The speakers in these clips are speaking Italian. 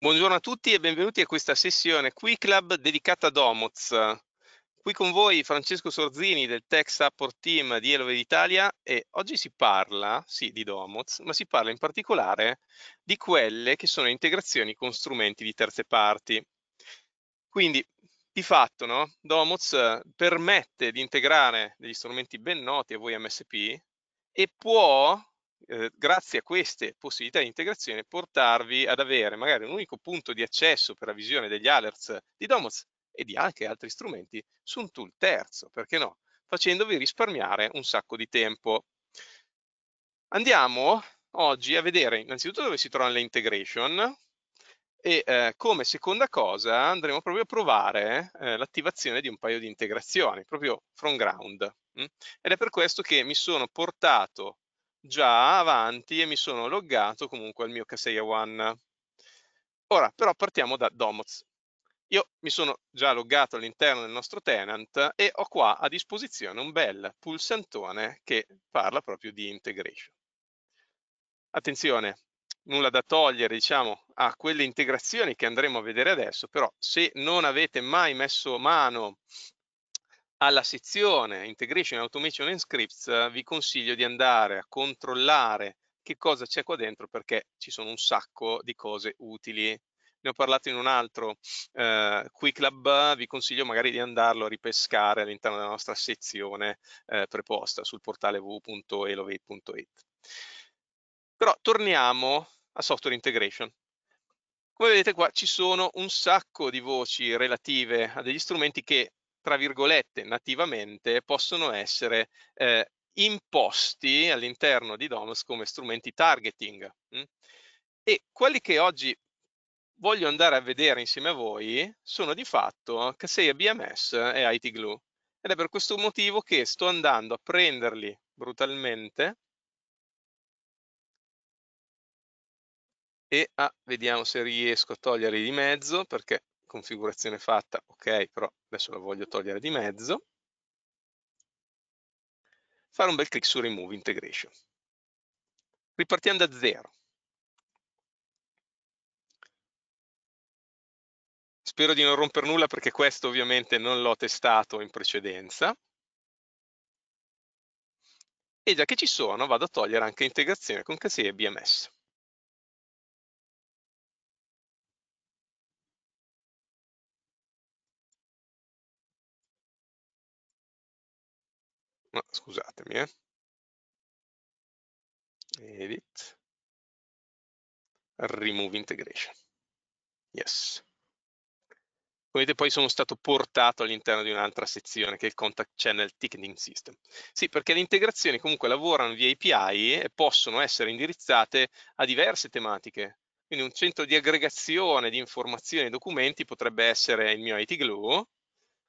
Buongiorno a tutti e benvenuti a questa sessione Quick Club dedicata a Domoz. Qui con voi Francesco Sorzini del Tech Support Team di Elove Italia e oggi si parla, sì, di Domoz, ma si parla in particolare di quelle che sono integrazioni con strumenti di terze parti. Quindi, di fatto, no? Domoz permette di integrare degli strumenti ben noti a voi MSP e può eh, grazie a queste possibilità di integrazione portarvi ad avere magari un unico punto di accesso per la visione degli alerts di Domoz e di anche altri strumenti su un tool terzo, perché no? Facendovi risparmiare un sacco di tempo. Andiamo oggi a vedere innanzitutto dove si trovano le integration e eh, come seconda cosa andremo proprio a provare eh, l'attivazione di un paio di integrazioni, proprio from ground. Mm? Ed è per questo che mi sono portato già avanti e mi sono loggato comunque al mio Kaseya One. Ora però partiamo da Domoz. Io mi sono già loggato all'interno del nostro tenant e ho qua a disposizione un bel pulsantone che parla proprio di integration. Attenzione, nulla da togliere diciamo, a quelle integrazioni che andremo a vedere adesso, però se non avete mai messo mano alla sezione Integration Automation and Scripts eh, vi consiglio di andare a controllare che cosa c'è qua dentro perché ci sono un sacco di cose utili. Ne ho parlato in un altro eh, Quick Lab, vi consiglio magari di andarlo a ripescare all'interno della nostra sezione eh, preposta sul portale www.elevate.it. Però torniamo a Software Integration. Come vedete qua ci sono un sacco di voci relative a degli strumenti che tra virgolette, nativamente, possono essere eh, imposti all'interno di DOMS come strumenti targeting. Mm? E quelli che oggi voglio andare a vedere insieme a voi sono di fatto Kaseya BMS e IT Glue. Ed è per questo motivo che sto andando a prenderli brutalmente e a, ah, vediamo se riesco a toglierli di mezzo perché configurazione fatta, ok, però adesso la voglio togliere di mezzo, fare un bel clic su Remove Integration. Ripartiamo da zero. Spero di non romper nulla perché questo ovviamente non l'ho testato in precedenza. E già che ci sono vado a togliere anche integrazione con KCE e BMS. No, scusatemi, eh. Edit. Remove integration. Yes. Come vedete poi sono stato portato all'interno di un'altra sezione che è il Contact Channel Ticketing System. Sì, perché le integrazioni comunque lavorano via API e possono essere indirizzate a diverse tematiche. Quindi un centro di aggregazione di informazioni e documenti potrebbe essere il mio IT Glue,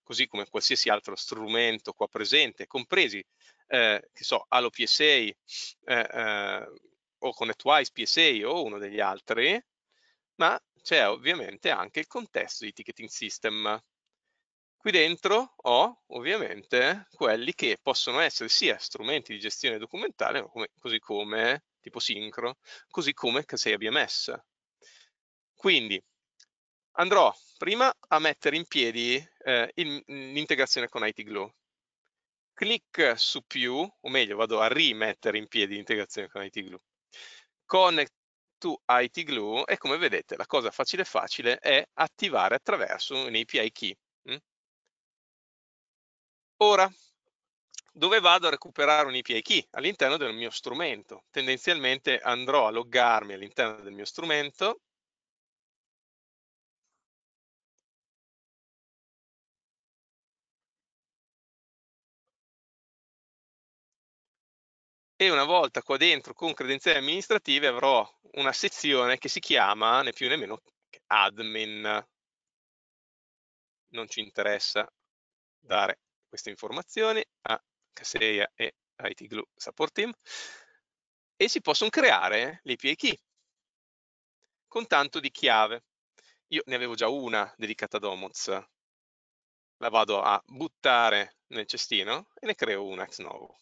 così come qualsiasi altro strumento qua presente, compresi, eh, che so, Halo PSA eh, eh, o ConnectWise PSA o uno degli altri, ma c'è ovviamente anche il contesto di ticketing system. Qui dentro ho ovviamente quelli che possono essere sia strumenti di gestione documentale, come, così come tipo sincro, così come Casei ABMS. Quindi andrò prima a mettere in piedi eh, mm, l'integrazione con IT Glue. Clic su più, o meglio vado a rimettere in piedi l'integrazione con IT Glue. Connect to IT Glue e come vedete la cosa facile facile è attivare attraverso un API key. Mm? Ora, dove vado a recuperare un API key? All'interno del mio strumento. Tendenzialmente andrò a loggarmi all'interno del mio strumento e una volta qua dentro con credenziali amministrative avrò una sezione che si chiama né più né meno admin. Non ci interessa dare queste informazioni a Caseia e a ITGLU Support Team e si possono creare le API key con tanto di chiave. Io ne avevo già una dedicata a Domoz, la vado a buttare nel cestino e ne creo una ex novo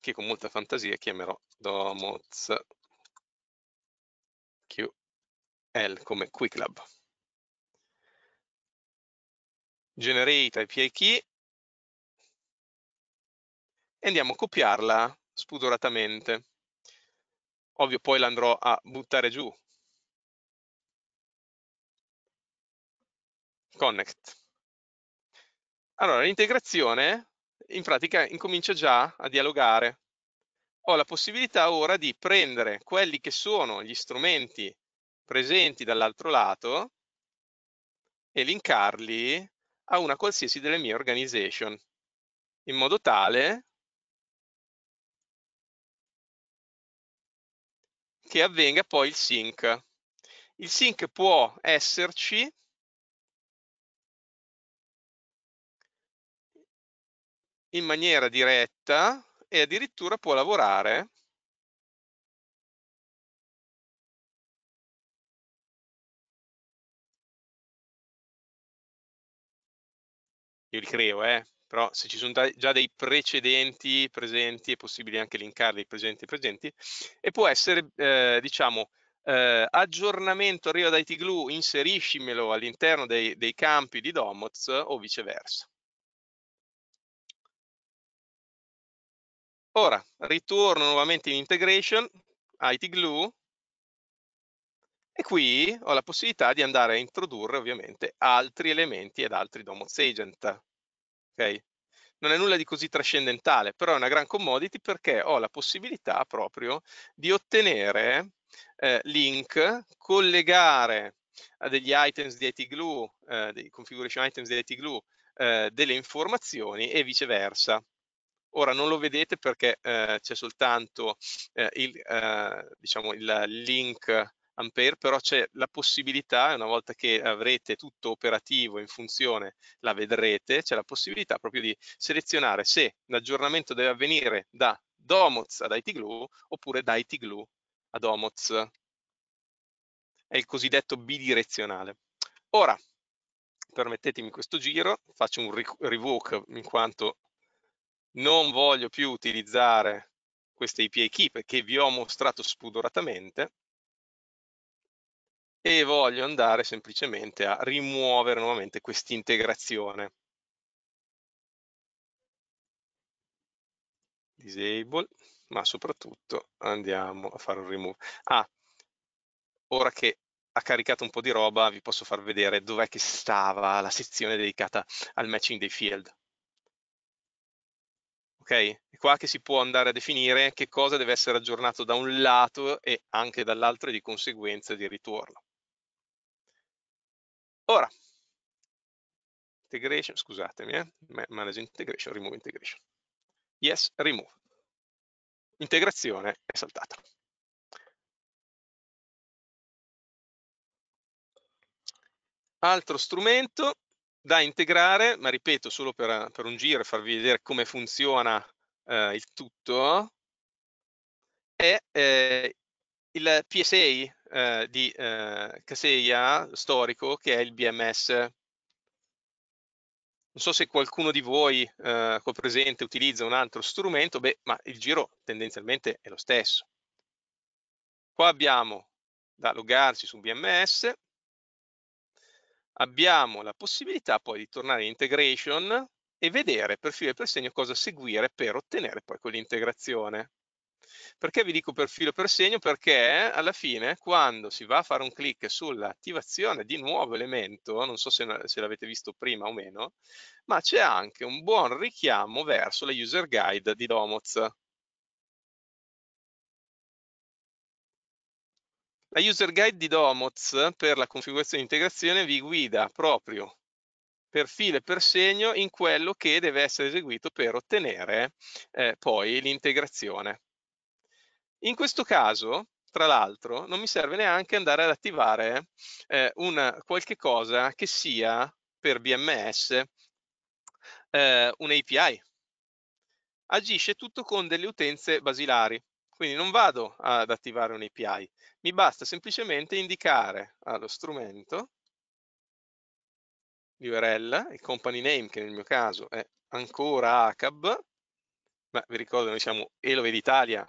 che con molta fantasia chiamerò domoz ql come quicklab. Generate API key e andiamo a copiarla spudoratamente. Ovvio poi l'andrò a buttare giù. Connect. Allora, l'integrazione in pratica incomincia già a dialogare. Ho la possibilità ora di prendere quelli che sono gli strumenti presenti dall'altro lato e linkarli a una qualsiasi delle mie organization, in modo tale che avvenga poi il sync. Il sync può esserci in maniera diretta e addirittura può lavorare io li creo, eh? però se ci sono già dei precedenti presenti è possibile anche linkarli presenti presenti e può essere eh, diciamo eh, aggiornamento arriva da IT Glue, inseriscimelo all'interno dei, dei campi di Domoz o viceversa. Ora ritorno nuovamente in integration, IT Glue, e qui ho la possibilità di andare a introdurre ovviamente altri elementi ed altri Domoz Agent. Okay? Non è nulla di così trascendentale, però è una gran commodity perché ho la possibilità proprio di ottenere eh, link, collegare a eh, degli items di IT Glue, eh, dei configuration items di IT Glue, eh, delle informazioni e viceversa. Ora non lo vedete perché eh, c'è soltanto eh, il, eh, diciamo il link Ampere, però c'è la possibilità, una volta che avrete tutto operativo in funzione, la vedrete, c'è la possibilità proprio di selezionare se l'aggiornamento deve avvenire da Domoz ad ITGlue oppure da ITGlue ad Domoz. È il cosiddetto bidirezionale. Ora, permettetemi questo giro, faccio un revoke in quanto non voglio più utilizzare queste API key perché vi ho mostrato spudoratamente e voglio andare semplicemente a rimuovere nuovamente quest'integrazione. Disable, ma soprattutto andiamo a fare un remove. Ah, ora che ha caricato un po' di roba vi posso far vedere dov'è che stava la sezione dedicata al matching dei field ok? È qua che si può andare a definire che cosa deve essere aggiornato da un lato e anche dall'altro e di conseguenza di ritorno. Ora, integration, scusatemi, eh? manage integration, remove integration. Yes, remove. Integrazione è saltata. Altro strumento, da integrare, ma ripeto solo per, per un giro e farvi vedere come funziona eh, il tutto, è eh, il PSA eh, di eh, Caseia storico che è il BMS. Non so se qualcuno di voi eh, col presente utilizza un altro strumento, beh, ma il giro tendenzialmente è lo stesso. Qua abbiamo da logarci su BMS, abbiamo la possibilità poi di tornare in integration e vedere per filo e per segno cosa seguire per ottenere poi quell'integrazione. Perché vi dico per filo e per segno? Perché alla fine quando si va a fare un clic sull'attivazione di nuovo elemento, non so se, se l'avete visto prima o meno, ma c'è anche un buon richiamo verso la user guide di Domoz. La user guide di Domoz per la configurazione e integrazione vi guida proprio per file e per segno in quello che deve essere eseguito per ottenere eh, poi l'integrazione. In questo caso, tra l'altro, non mi serve neanche andare ad attivare eh, una, qualche cosa che sia per BMS eh, un API. Agisce tutto con delle utenze basilari. Quindi non vado ad attivare un API, mi basta semplicemente indicare allo strumento l'URL, il company name che nel mio caso è ancora ACAB, ma vi ricordo noi siamo Elove d'Italia,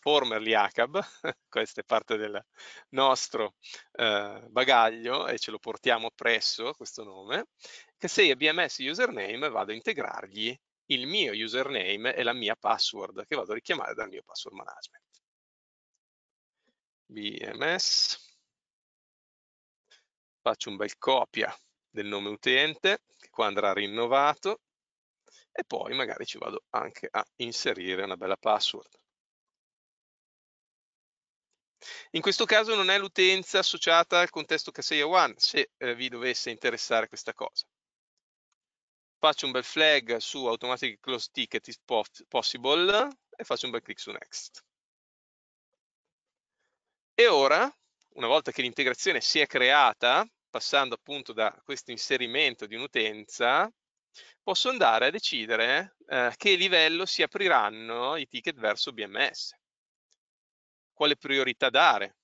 formerly ACAB, questo è parte del nostro eh, bagaglio e ce lo portiamo presso questo nome, che se BMS username vado a integrargli il mio username e la mia password che vado a richiamare dal mio password management. BMS, faccio un bel copia del nome utente che qua andrà rinnovato e poi magari ci vado anche a inserire una bella password. In questo caso non è l'utenza associata al contesto k 6 Kaseya 1 se eh, vi dovesse interessare questa cosa faccio un bel flag su automatic close ticket if possible e faccio un bel clic su next. E ora, una volta che l'integrazione si è creata, passando appunto da questo inserimento di un'utenza, posso andare a decidere eh, che livello si apriranno i ticket verso BMS, quale priorità dare.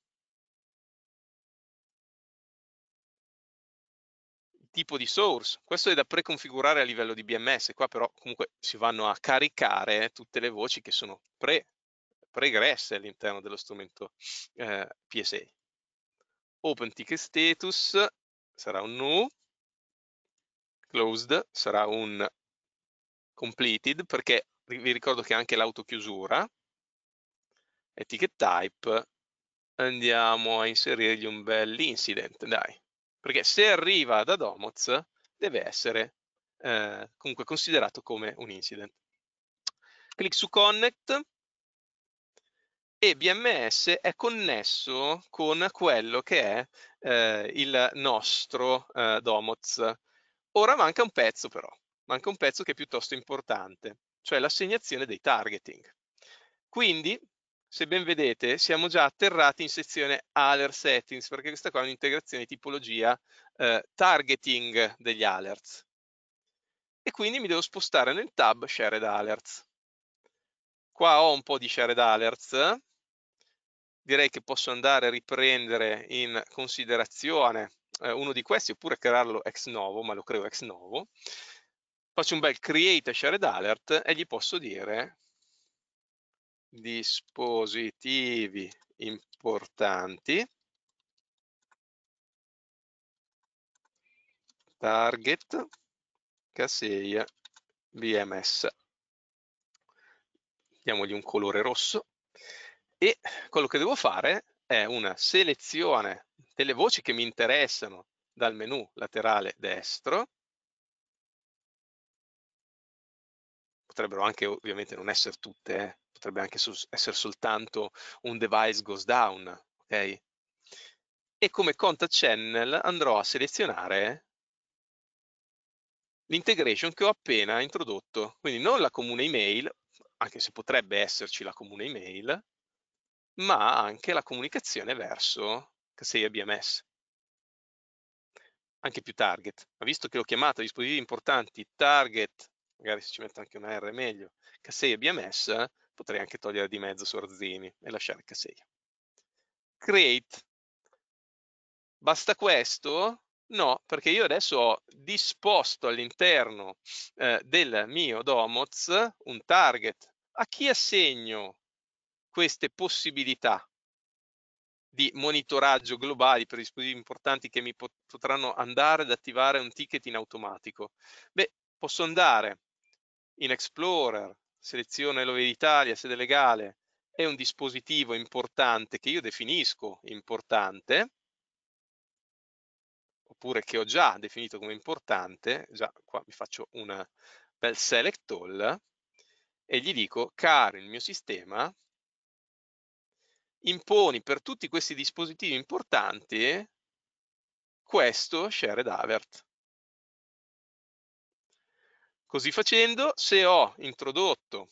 tipo di source. Questo è da preconfigurare a livello di BMS, qua però comunque si vanno a caricare tutte le voci che sono pre, pregresse all'interno dello strumento eh, PSA. Open ticket status sarà un new, closed sarà un completed perché vi ricordo che anche l'autochiusura e ticket type andiamo a inserirgli un bell'incident dai perché se arriva da Domoz deve essere eh, comunque considerato come un incident. Clic su Connect e BMS è connesso con quello che è eh, il nostro eh, Domoz. Ora manca un pezzo però, manca un pezzo che è piuttosto importante, cioè l'assegnazione dei targeting. Quindi se ben vedete, siamo già atterrati in sezione alert settings, perché questa qua è un'integrazione tipologia eh, targeting degli alerts. E quindi mi devo spostare nel tab shared alerts. Qua ho un po' di shared alerts, direi che posso andare a riprendere in considerazione eh, uno di questi, oppure crearlo ex novo, ma lo creo ex novo. Faccio un bel create shared alert e gli posso dire dispositivi importanti target casella BMS. Diamogli un colore rosso e quello che devo fare è una selezione delle voci che mi interessano dal menu laterale destro. Potrebbero anche ovviamente non essere tutte, eh potrebbe anche essere soltanto un device goes down, ok? E come contact channel andrò a selezionare l'integration che ho appena introdotto, quindi non la comune email, anche se potrebbe esserci la comune email, ma anche la comunicazione verso Kaseya BMS anche più target, ma visto che l'ho chiamato dispositivi importanti, target, magari se ci metto anche una R meglio, k BMS, potrei anche togliere di mezzo Sorzini e lasciare Casella. Create. Basta questo? No, perché io adesso ho disposto all'interno eh, del mio Domoz un target. A chi assegno queste possibilità di monitoraggio globali per dispositivi importanti che mi pot potranno andare ad attivare un ticket in automatico? Beh, posso andare in Explorer, selezione Love Italia, sede legale, è un dispositivo importante che io definisco importante, oppure che ho già definito come importante, già qua mi faccio un bel select all e gli dico, caro il mio sistema, imponi per tutti questi dispositivi importanti questo shared avert. Così facendo, se ho introdotto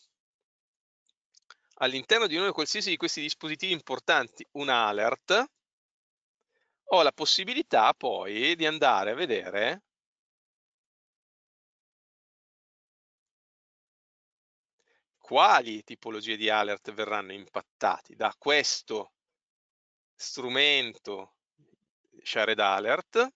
all'interno di uno o qualsiasi di questi dispositivi importanti un alert, ho la possibilità poi di andare a vedere quali tipologie di alert verranno impattati da questo strumento shared alert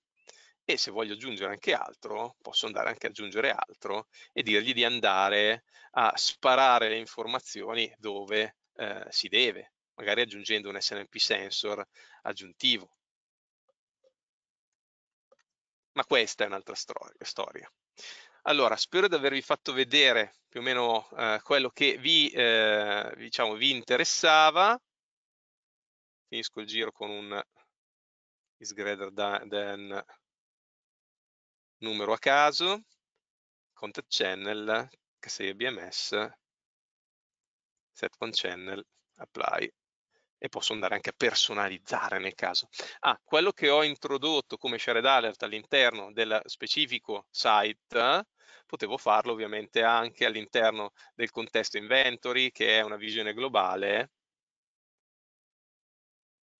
e se voglio aggiungere anche altro, posso andare anche ad aggiungere altro e dirgli di andare a sparare le informazioni dove eh, si deve, magari aggiungendo un SNMP sensor aggiuntivo. Ma questa è un'altra storia. Allora, spero di avervi fatto vedere più o meno eh, quello che vi, eh, diciamo, vi interessava. Finisco il giro con un is greater than numero a caso, content channel, KSBMS, set con channel, apply e posso andare anche a personalizzare nel caso. Ah, quello che ho introdotto come shared alert all'interno del specifico site, potevo farlo ovviamente anche all'interno del contesto inventory, che è una visione globale,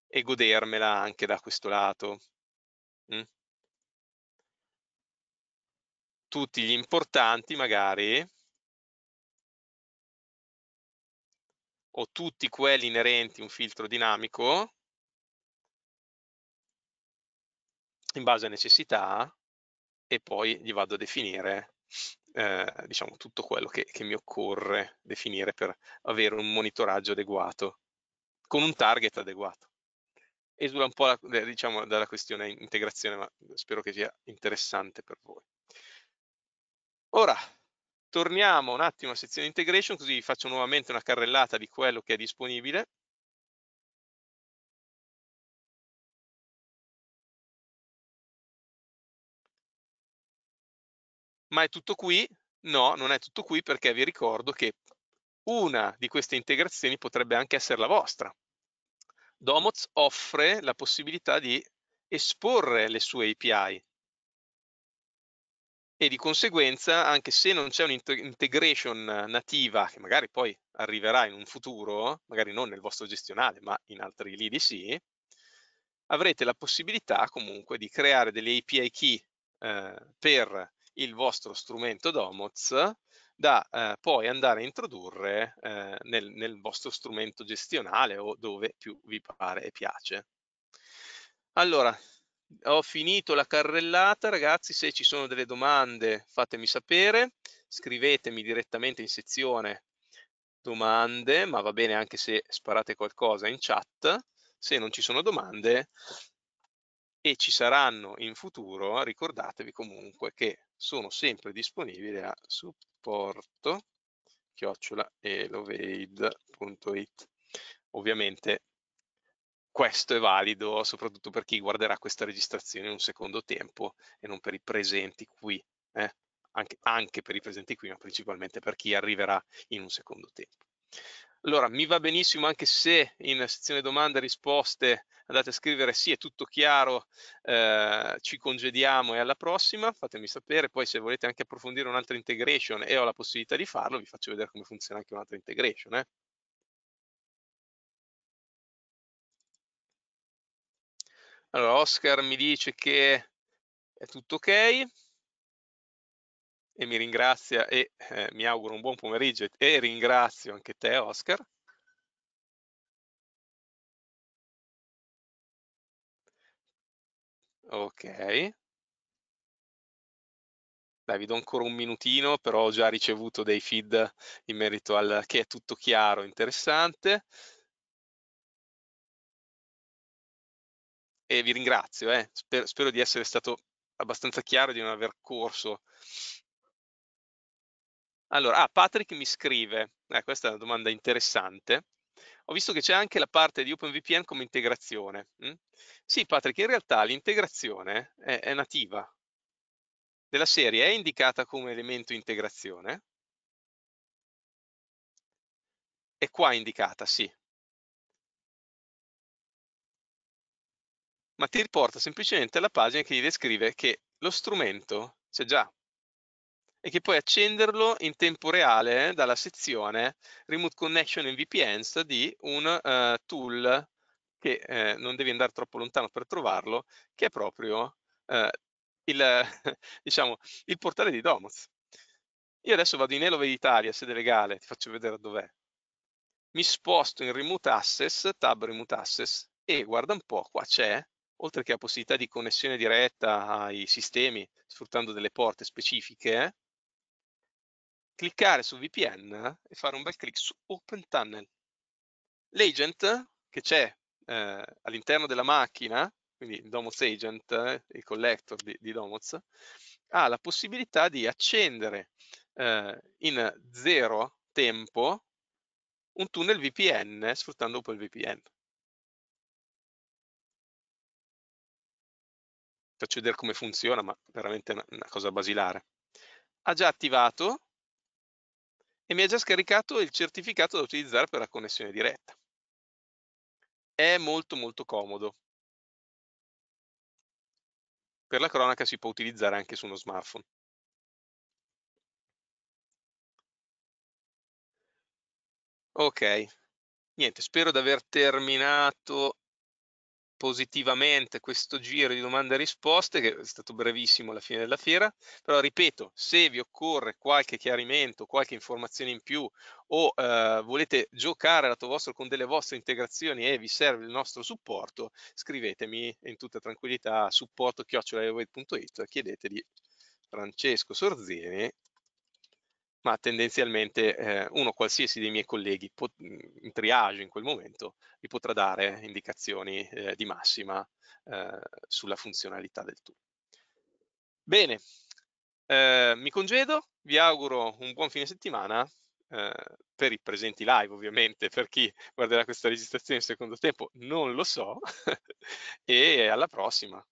e godermela anche da questo lato. Mm? tutti gli importanti magari o tutti quelli inerenti a un filtro dinamico in base a necessità e poi gli vado a definire eh, diciamo tutto quello che, che mi occorre definire per avere un monitoraggio adeguato con un target adeguato esula un po' la, diciamo, dalla questione integrazione, ma spero che sia interessante per voi. Ora torniamo un attimo a sezione integration, così faccio nuovamente una carrellata di quello che è disponibile. Ma è tutto qui? No, non è tutto qui perché vi ricordo che una di queste integrazioni potrebbe anche essere la vostra. Domoz offre la possibilità di esporre le sue API e di conseguenza anche se non c'è un'integration nativa che magari poi arriverà in un futuro, magari non nel vostro gestionale ma in altri lidi sì, avrete la possibilità comunque di creare delle API key eh, per il vostro strumento Domoz da eh, poi andare a introdurre eh, nel, nel vostro strumento gestionale o dove più vi pare e piace. Allora, ho finito la carrellata, ragazzi, se ci sono delle domande fatemi sapere, scrivetemi direttamente in sezione domande, ma va bene anche se sparate qualcosa in chat, se non ci sono domande e ci saranno in futuro, ricordatevi comunque che sono sempre disponibile a supporto chiocciola elovade.it. Ovviamente questo è valido soprattutto per chi guarderà questa registrazione in un secondo tempo e non per i presenti qui, eh? anche, anche per i presenti qui, ma principalmente per chi arriverà in un secondo tempo. Allora, mi va benissimo anche se in sezione domande e risposte andate a scrivere sì, è tutto chiaro, eh, ci congediamo e alla prossima, fatemi sapere, poi se volete anche approfondire un'altra integration e ho la possibilità di farlo, vi faccio vedere come funziona anche un'altra integration. Eh. Allora, Oscar mi dice che è tutto ok e mi ringrazia e eh, mi auguro un buon pomeriggio e ringrazio anche te, Oscar. Ok. Dai, vi do ancora un minutino, però ho già ricevuto dei feed in merito al che è tutto chiaro, interessante. e vi ringrazio, eh. spero, spero di essere stato abbastanza chiaro e di non aver corso. Allora, ah, Patrick mi scrive, eh, questa è una domanda interessante, ho visto che c'è anche la parte di OpenVPN come integrazione. Mm? Sì, Patrick, in realtà l'integrazione è, è, nativa della serie, è indicata come elemento integrazione. È qua indicata, sì. ma ti riporta semplicemente alla pagina che gli descrive che lo strumento c'è già e che puoi accenderlo in tempo reale eh, dalla sezione Remote Connection in VPNs di un uh, tool che eh, non devi andare troppo lontano per trovarlo, che è proprio eh, il, diciamo, il, portale di Domus. Io adesso vado in Elove Italia, sede legale, ti faccio vedere dov'è. Mi sposto in Remote Access, tab Remote Access, e guarda un po', qua c'è oltre che la possibilità di connessione diretta ai sistemi sfruttando delle porte specifiche, cliccare su VPN e fare un bel clic su Open Tunnel. L'agent che c'è eh, all'interno della macchina, quindi il Domoz Agent, eh, il collector di, di, Domoz, ha la possibilità di accendere eh, in zero tempo un tunnel VPN sfruttando OpenVPN. faccio vedere come funziona, ma veramente è una, una cosa basilare. Ha già attivato e mi ha già scaricato il certificato da utilizzare per la connessione diretta. È molto molto comodo. Per la cronaca si può utilizzare anche su uno smartphone. Ok, niente, spero di aver terminato positivamente questo giro di domande e risposte, che è stato brevissimo alla fine della fiera, però ripeto, se vi occorre qualche chiarimento, qualche informazione in più o eh, volete giocare lato vostro con delle vostre integrazioni e vi serve il nostro supporto, scrivetemi in tutta tranquillità a supporto.it e chiedete di Francesco Sorzini ma tendenzialmente eh, uno qualsiasi dei miei colleghi in triage in quel momento vi potrà dare indicazioni eh, di massima eh, sulla funzionalità del tool. Bene, eh, mi congedo, vi auguro un buon fine settimana eh, per i presenti live ovviamente, per chi guarderà questa registrazione in secondo tempo non lo so e alla prossima.